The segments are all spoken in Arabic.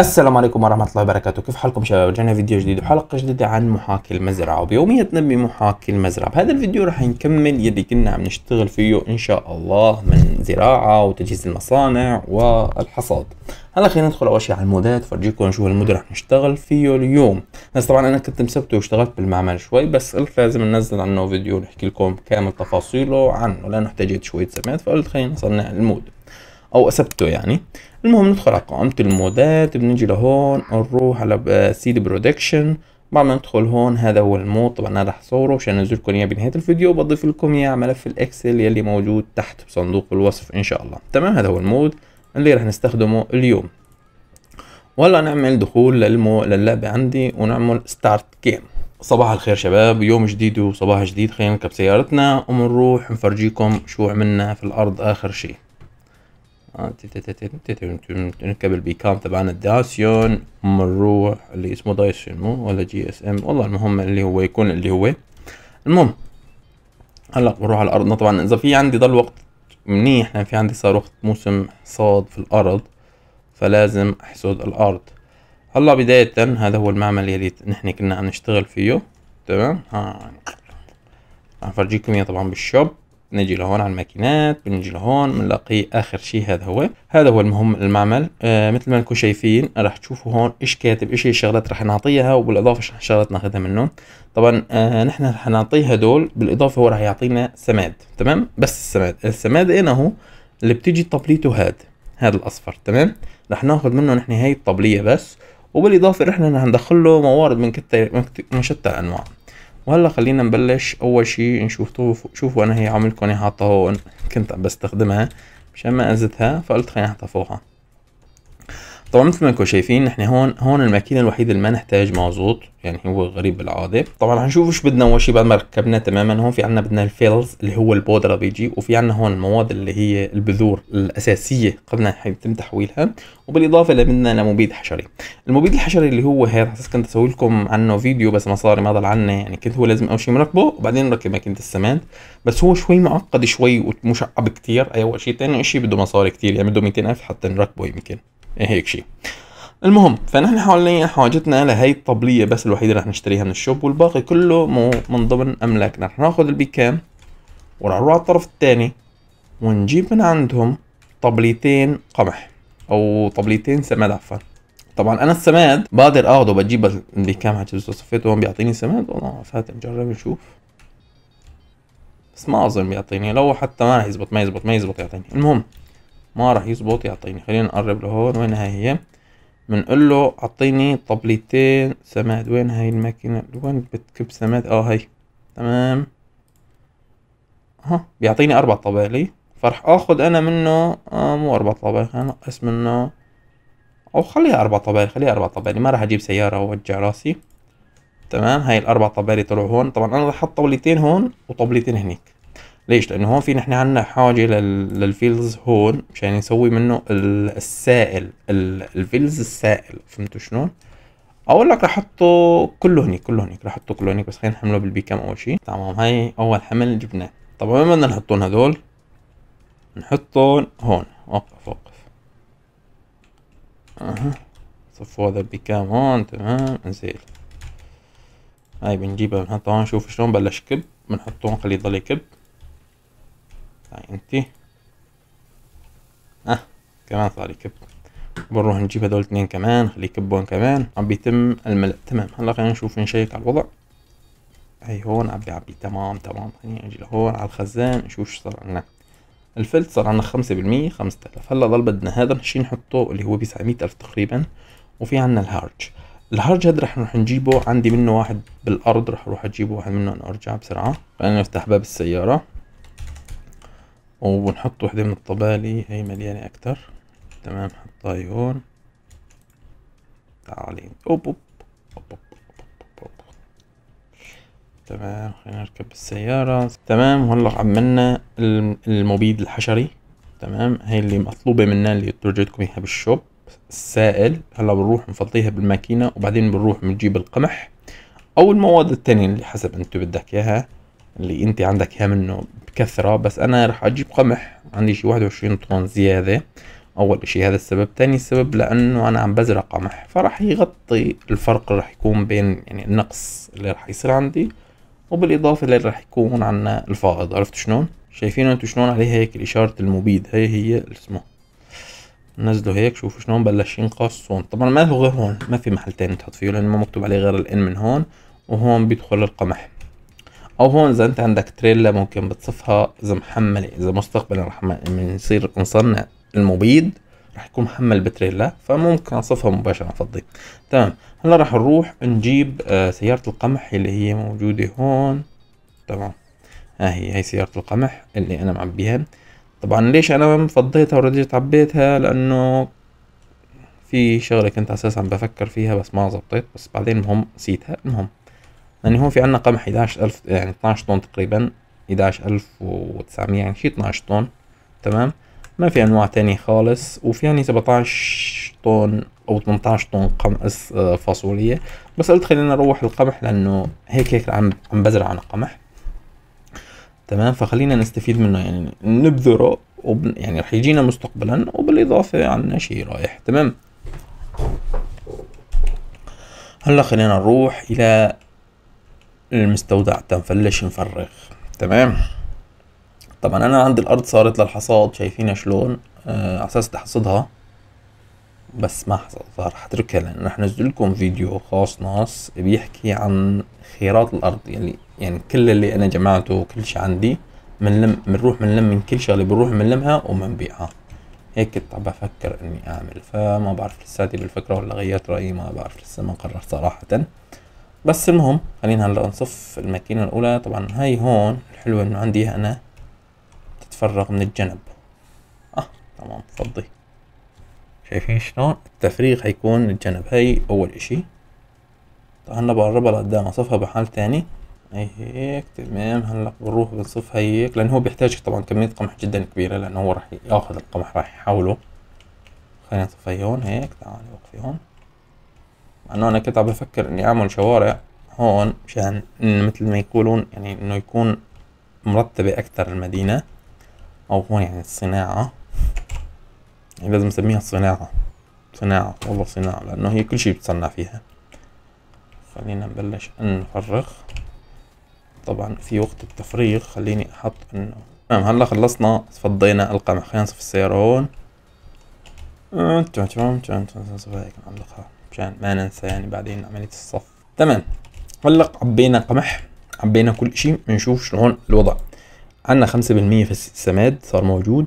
السلام عليكم ورحمة الله وبركاته كيف حالكم شباب رجعنا فيديو جديد وحلقة جديدة عن محاكي المزرعة وبيومية نبي محاكي المزرعة بهذا الفيديو راح نكمل يلي كنا عم نشتغل فيه إن شاء الله من زراعة وتجهيز المصانع والحصاد هلا خلينا ندخل اول شيء على المودات فرجيكم شو المود رح نشتغل فيه اليوم بس طبعا انا كنت مسبته واشتغلت بالمعمل شوي بس قلت لازم ننزل عنه فيديو نحكي لكم كامل تفاصيله عنه لانه احتاجيت شويه سمات فقلت خلينا نصنع المود او اسبته يعني المهم ندخل على قائمة المودات بنجي لهون نروح على سيد برودكشن بعد ما ندخل هون هذا هو المود طبعا انا راح صوره عشان انزل لكم اياه بنهايه الفيديو وبضيف لكم اياه ملف الاكسل يلي موجود تحت بصندوق الوصف ان شاء الله تمام هذا هو المود اللي راح نستخدمه اليوم وهلا نعمل دخول للمو للعبه عندي ونعمل ستارت جيم صباح الخير شباب يوم جديد وصباح جديد خلينا نركب سيارتنا ومنروح نفرجيكم شو عملنا في الارض اخر شيء نركب البيكام تبعنا داسيون بنروح اللي اسمه دايسيون مو ولا جي اس ام والله المهم اللي هو يكون اللي هو المهم هلا بنروح على الارض طبعا اذا في عندي ضل وقت منيح لان في عندي صار وقت موسم حصاد في الارض فلازم احصد الارض هلا بداية هذا هو المعمل يلي نحن كنا عم نشتغل فيه تمام ها عم فرجيكم اياه طبعا بالشوب نجي لهون على الماكينات بنجي لهون بنلاقي اخر شيء هذا هو هذا هو المهم المعمل آه مثل ما انكم شايفين رح تشوفوا هون ايش كاتب ايش هي الشغلات رح نعطيها وبالاضافه ايش شغلات ناخذها منه طبعا آه نحن رح نعطيها دول بالاضافه هو رح يعطينا سماد تمام بس السماد السماد اين هو اللي بتيجي طبليته هاد هذا الاصفر تمام رح ناخذ منه نحن هاي الطبليه بس وبالاضافه احنا ندخل له موارد من كتير شتى الانواع وهلا خلينا نبلش اول شي نشوف طوف شوفوا انا هي عملكم هون كنت بستخدمها مشان ما ازتها فقلت خلينا احطها فوقها طبعا مثل ما انكم شايفين نحن هون هون الماكينه الوحيده اللي ما نحتاج مازوت يعني هو غريب بالعاده طبعا هنشوف ايش بدنا اول شيء بعد ما ركبنا تماما هون في عندنا بدنا الفيلز اللي هو البودره بيجي وفي عندنا هون المواد اللي هي البذور الاساسيه قبل ما يتم تحويلها وبالاضافه لبدنا لمبيد حشري المبيد الحشري اللي هو هذا حسيت كنت اسوي لكم عنه فيديو بس ما صار ما ضل عنا يعني كنت هو لازم اول شيء نركبه وبعدين نركب ماكينه السمنت بس هو شوي معقد شوي ومشعب كثير اي اول شيء ثاني شيء بده مصاري كثير يعني بده 200000 حتى نركبه يمكن هيك شيء المهم فنحن حوالينا حاجتنا لهي الطبلية بس الوحيدة اللي رح نشتريها من الشوب والباقي كله مو من ضمن أملاكنا رح ناخد البيكان ورح نروح على الطرف الثاني ونجيب من عندهم طبليتين قمح أو طبليتين سماد عفوا طبعا انا السماد بقدر اخده بجيب البيكام هتبس صفيته هون بيعطيني سماد والله فات نجرب نشوف بس ما اظن بيعطيني لو حتى ما يزبط ما يزبط ما يزبط يعطيني المهم ما راح يزبط يعطيني خلينا نقرب لهون وين هاي هي بنقول له اعطيني طبليتين سماد وين هاي الماكينة وين بتكب سماد اه هاي تمام ها بيعطيني اربع طبالي فرح اخد انا منه آه مو اربع طبالي خلينا انقص منه او خليها اربع طبالي خليها اربع طبالي ما راح اجيب سيارة ووجع راسي تمام هاي الاربع طبالي طلعوا هون طبعا انا راح احط طبليتين هون وطبليتين هنيك ليش لانه هون في نحن عندنا حاجه للفيلز هون مشان نسوي منه السائل الفيلز السائل فهمتوا شلون اقول لك رح احطه كله هنيك كله هنيك رح احطه كله هنيك بس خلينا نحمله بالبيكام اول شيء تمام هاي اول حمل جبناه طب وين بدنا نحطهم هذول نحطهم هون وقف وقف اها صفوا هذا البيكام هون تمام انزل هاي بنجيبها بنحطها هون شوف شلون بلش كب بنحطهم خليه يضل يكب هاي طيب، انتي اه كمان صار يكب بنروح نجيب هذول اثنين كمان خليه يكبون كمان عم بيتم الملء تمام هلا خلينا نشوف نشيك على الوضع هي هون عم بيعبي تمام تمام خلينا نجي لهون على الخزان نشوف شو صار عنا الفلت صار عنا خمسة بالمية خمسة آلاف هلا ضل بدنا هذا نشي نحطه اللي هو مية ألف تقريبا وفي عنا الهارج الهارج هاد رح نروح نجيبه عندي منه واحد بالأرض رح أروح أجيبه واحد منه أنا أرجع بسرعة خلينا نفتح باب السيارة وبنحط وحدة من الطبالي هي مليانة أكتر تمام حطها هون تعالي أوب أوب أوب أوب تمام خلينا نركب السيارة تمام هلا عملنا المبيد الحشري تمام هي اللي مطلوبة منا اللي ترجتكم اياها بالشوب السائل هلا بنروح نفضيها بالماكينة وبعدين بنروح بنجيب القمح او المواد التانية اللي حسب انتو بدك اياها اللي انت عندك اياه منه بكثرة بس انا راح اجيب قمح عندي شي واحد وعشرين طن زيادة اول اشي هذا السبب تاني سبب لانه انا عم بزرع قمح فراح يغطي الفرق اللي راح يكون بين يعني النقص اللي راح يصير عندي وبالاضافة اللي راح يكون عنا الفائض عرفت شلون شايفينه انتو شلون عليه هيك الاشارة المبيد هي هي اسمه نزلوا هيك شوفوا شلون بلش ينقص هون طبعا ما هو غير هون ما في محل تاني تحط فيه لانه ما مكتوب عليه غير الان من هون وهون بيدخل القمح او هون اذا انت عندك تريلا ممكن بتصفها اذا محمله اذا مستقبلا رح نصير يعني نصنع المبيد رح يكون محمل بتريلا فممكن نصفها مباشرة فضي تمام هلا رح نروح نجيب آه سيارة القمح اللي هي موجودة هون تمام ها آه، هي هي سيارة القمح اللي انا معبيها طبعا ليش انا فضيتها ورديت عبيتها لانه في شغلة كنت اساسا بفكر فيها بس ما زبطت بس بعدين المهم نسيتها المهم يعني هون في عنا قمح 11000 يعني 12 طن تقريبا 11900 يعني شي 12 طن تمام ما في انواع تانية خالص وفي يعني 17 طن او 18 طن قمح آه، فاصولية بس قلت خلينا نروح القمح لانه هيك هيك عم عم بزرع انا قمح تمام فخلينا نستفيد منه يعني نبذره وب... يعني رح يجينا مستقبلا وبالاضافة عنا شي رايح تمام هلا خلينا نروح الى المستودع تنفلش نفرغ تمام طبعا انا عندي الارض صارت للحصاد شايفينها شلون آه، على اساس تحصدها بس ما صار حتركها لان رح نزل لكم فيديو خاص ناس بيحكي عن خيرات الارض يعني يعني كل اللي انا جمعته وكل شي عندي بنلم بنروح بنلم من كل شغله بنروح بنلمها وبنبيعها هيك كنت عم بفكر اني اعمل فما بعرف لساتي بالفكره ولا غيرت رايي ما بعرف لسه ما قررت صراحه بس المهم خلينا هلا نصف الماكينة الأولى طبعا هاي هون الحلوة إنه عندي أنا تتفرغ من الجنب اه تمام فضي شايفين شلون التفريغ هيكون من الجنب هاي أول إشي طبعا هلا بقربها لقدام أصفها بحال تاني هي إيه، هيك تمام هلا بنروح بنصف هيك لأن هو بيحتاج طبعا كمية قمح جدا كبيرة لأنه هو راح ياخذ القمح راح يحاوله خلينا نصفها هون هيك تعالي وقفي هون انه انا كنت عم بفكر اني اعمل شوارع هون مشان مثل ما يقولون يعني انه يكون مرتبة اكثر المدينة او هون يعني الصناعة يعني لازم نسميها الصناعة صناعة والله صناعة لانه هي كل شيء بتصنع فيها خلينا نبلش نفرغ طبعا في وقت التفريغ خليني احط انه تمام هلا خلصنا فضينا القمح خلينا نصف السيارة هون تمام تمام تمام هيك نعلقها مشان ما ننسى يعني بعدين عملية الصف تمام هلق عبينا قمح عبينا كل شيء بنشوف شلون الوضع عندنا خمسة بالمية في السماد صار موجود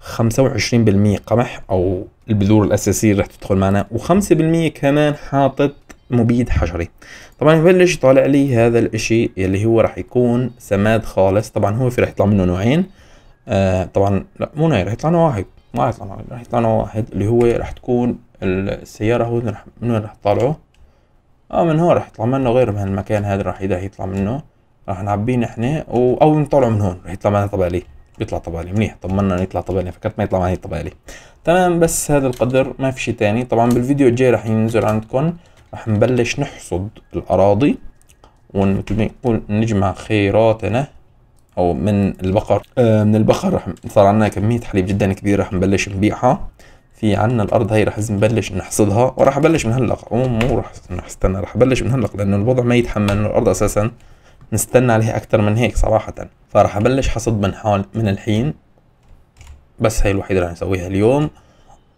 خمسة وعشرين بالمية قمح أو البذور الأساسية اللي رح تدخل معنا وخمسة بالمية كمان حاطط مبيد حشري طبعا ببلش يطالع لي هذا الاشي اللي هو راح يكون سماد خالص طبعا هو في راح يطلع منه نوعين آه طبعا لا مو نوعين راح يطلع نوع واحد ما راح يطلع نوع راح يطلع نوع واحد اللي هو راح تكون السيارة هو رح من وين راح تطلعه اه من هون راح يطلع منه غير من المكان هذا راح يقدر يطلع منه راح نعبيه نحن و... او نطلعه من هون راح يطلع معنا طبيعي يطلع لي منيح طمنا يطلع يطلع لي فكرت ما يطلع معي لي تمام بس هذا القدر ما في شيء تاني طبعا بالفيديو الجاي راح ينزل عندكم راح نبلش نحصد الاراضي ومثل ما يقول نجمع خيراتنا او من البقر آه من البقر راح صار عندنا كميه حليب جدا كبيره راح نبلش نبيعها في عنا الارض هاي راح نبلش نحصدها وراح ابلش من هلق مو راح استنى راح ابلش من هلق لانه الوضع ما يتحمل انه الارض اساسا نستنى عليها اكتر من هيك صراحه فراح ابلش حصد من حال من الحين بس هاي الوحيده راح نسويها اليوم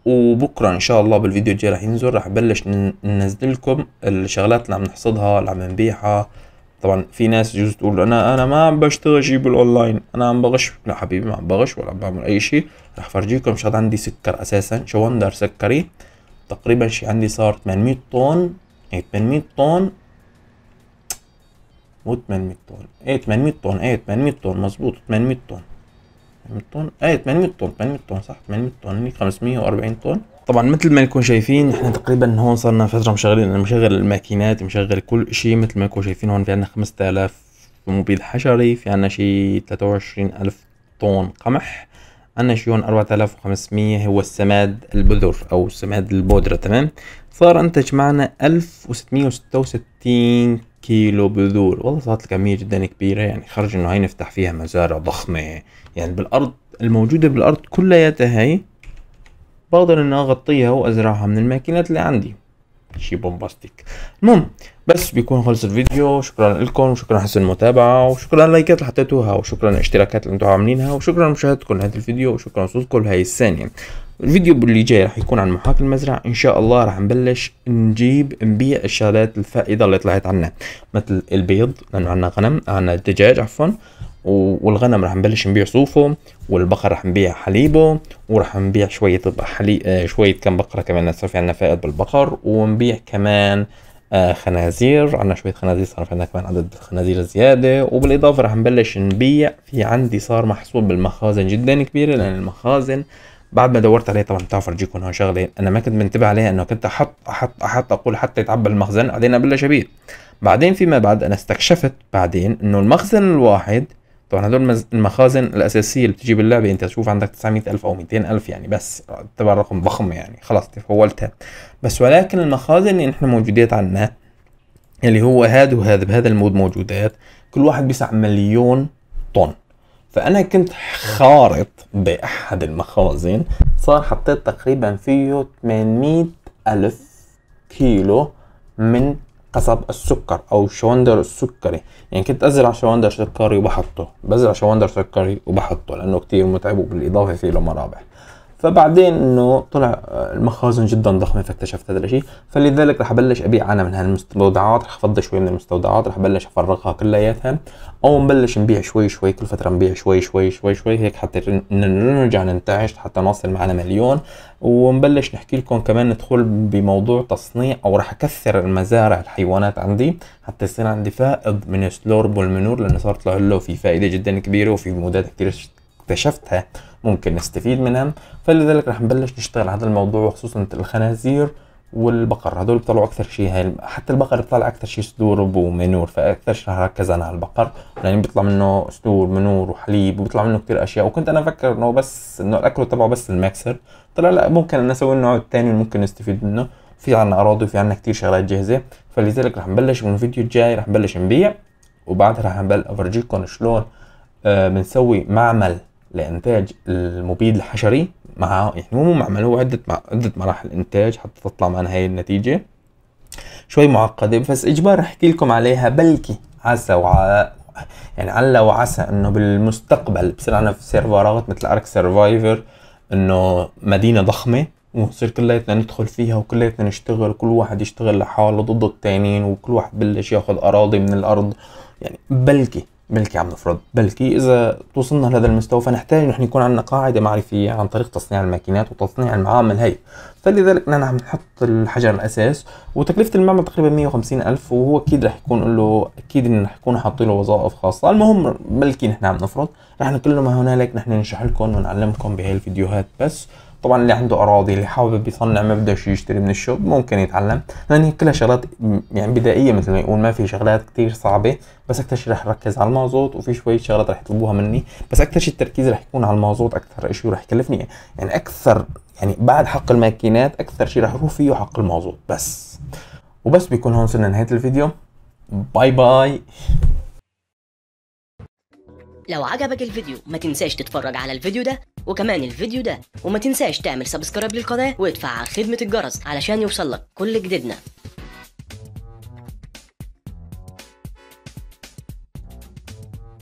وبكره ان شاء الله بالفيديو الجاي راح ينزل راح ابلش ننزل لكم الشغلات اللي عم نحصدها اللي عم نبيعها طبعا في ناس جوز تقول انا انا ما عم بشتغل شيء بالاونلاين انا عم بغش لا حبيبي ما عم بغش ولا عم بعمل اي شيء رح فرجيكم شو عندي سكر اساسا شو وندر سكري تقريبا شيء عندي صار 800 طن اي 800 طن مو 800 طن اي 800 طن اي 800 طن مزبوط 800 طن 800 طن اي 800 طن 800 طن صح 800 طن 540 يعني طن طبعا مثل ما نكون شايفين احنا تقريبا هون صرنا فتره مشغلين انا مشغل الماكينات مشغل كل شيء مثل ما نكون شايفين هون في عندنا الاف مبيد حشري في عندنا شيء الف طن قمح عندنا شيء هون اربعة الاف وخمسمية هو السماد البذر او سماد البودره تمام صار انتج معنا الف وستمية وستة وستين كيلو بذور والله صارت الكمية جدا كبيره يعني خرج انه هي نفتح فيها مزارع ضخمه يعني بالارض الموجوده بالارض كلياتها هي بقدر ان اغطيها وازرعها من الماكينات اللي عندي شي بومباستيك المهم بس بيكون خلص الفيديو شكرا لكم وشكرا حسن المتابعه وشكرا اللايكات اللي حطيتوها وشكرا الاشتراكات اللي انتم عاملينها وشكرا لمشاهدتكم لهذا الفيديو وشكرا صوتكم لهي الثانيه الفيديو اللي جاي راح يكون عن محاك المزرعة إن شاء الله راح نبلش نجيب نبيع الشغلات الفائدة اللي طلعت عنا مثل البيض لأنه عنا غنم عنا دجاج عفوا والغنم راح نبلش نبيع صوفه والبقر راح نبيع حليبه وراح نبيع شويه حليب آه، شويه كم بقره كمان صار في عندنا فائض بالبقر ونبيع كمان آه، خنازير عندنا شويه خنازير صار في عندنا كمان عدد خنازير زياده وبالاضافه راح نبلش نبيع في عندي صار محصول بالمخازن جدا كبيره لان المخازن بعد ما دورت عليه طبعا بتعرفوا ارجيكم هون شغله انا ما كنت منتبه عليها انه كنت احط احط احط اقول حتى يتعبى المخزن بعدين ابلش ابيع بعدين فيما بعد انا استكشفت بعدين انه المخزن الواحد طبعا هدول المخازن الاساسيه اللي بتجيب اللعبه انت تشوف عندك 900000 او 200000 يعني بس تبع رقم ضخم يعني خلاص تفولتها بس ولكن المخازن اللي نحن موجودات عنا اللي هو هاد وهذا بهذا المود موجودات كل واحد بيسع مليون طن فانا كنت خارط باحد المخازن صار حطيت تقريبا فيه 800 الف كيلو من قصب السكر او شوندر السكري يعني كنت ازرع شوندر سكري وبحطه بزرع شوندر سكري وبحطه لانه كتير متعب وبالاضافه فيه له مرابح فبعدين انه طلع آه، المخازن جدا ضخمه فاكتشفت هذا الشيء فلذلك رح ابلش ابيع انا من هالمستودعات رح افضي شوي من المستودعات رح ابلش افرغها كلياتها او نبلش نبيع شوي شوي كل فتره نبيع شوي شوي شوي شوي هيك حتى نرجع ننتعش حتى نوصل معنا مليون ونبلش نحكي لكم كمان ندخل بموضوع تصنيع او رح اكثر المزارع الحيوانات عندي حتى يصير عندي فائض من السلورب والمنور لانه صار طلع له في فائده جدا كبيره وفي مودات كثير اكتشفتها ممكن نستفيد منها فلذلك رح نبلش نشتغل على هذا الموضوع خصوصا الخنازير والبقر هدول بيطلعوا اكثر شيء هاي حتى البقر بيطلع اكثر شيء صدور ومنور فاكثر شيء ركز انا على البقر لانه يعني بيطلع منه صدور منور وحليب وبيطلع منه كثير اشياء وكنت انا افكر انه بس انه الاكل تبعه بس المكسر طلع لا ممكن انا اسوي النوع الثاني اللي ممكن نستفيد منه في عنا اراضي وفي عنا كثير شغلات جاهزه فلذلك رح نبلش من الفيديو الجاي رح نبلش نبيع وبعدها رح افرجيكم شلون آه، بنسوي معمل لانتاج المبيد الحشري مع يعني هم عملوه عده عده مراحل انتاج حتى تطلع معنا هاي النتيجه شوي معقده بس اجبار احكي لكم عليها بلكي عسى وع يعني علا وعسى انه بالمستقبل بصير عنا في سيرفرات مثل ارك سرفايفر انه مدينه ضخمه ونصير كلياتنا ندخل فيها وكلياتنا نشتغل وكل واحد يشتغل لحاله ضد التانيين وكل واحد بلش ياخذ اراضي من الارض يعني بلكي ملكي عم نفرض بلكي إذا توصلنا لهذا المستوى فنحتاج نحن يكون عندنا قاعدة معرفية عن طريق تصنيع الماكينات وتصنيع المعامل هي فلذلك نحن عم نحط الحجر الأساس وتكلفة المعمل تقريبا 150 ألف وهو أكيد رح يكون له أكيد انه رح يكونوا حاطين له وظائف خاصة المهم بلكي نحن عم نفرض نقول له ما هنالك نحن نشرح لكم ونعلمكم بهي الفيديوهات بس طبعا اللي عنده اراضي اللي حابب يصنع ما بدوش يشتري من الشوب ممكن يتعلم لان هي كلها شغلات يعني بدائيه مثل ما يقول ما في شغلات كثير صعبه بس اكثر شيء رح ركز على المازوت وفي شويه شغلات رح يطلبوها مني بس اكثر شيء التركيز رح يكون على المازوت اكثر شيء رح يكلفني يعني اكثر يعني بعد حق الماكينات اكثر شيء رح يروح فيه حق المازوت بس وبس بيكون هون وصلنا نهايه الفيديو باي باي لو عجبك الفيديو ما تنساش تتفرج على الفيديو ده وكمان الفيديو ده وما تنساش تعمل سبسكرايب للقناه وتفعل خدمه الجرس علشان يوصلك كل جديدنا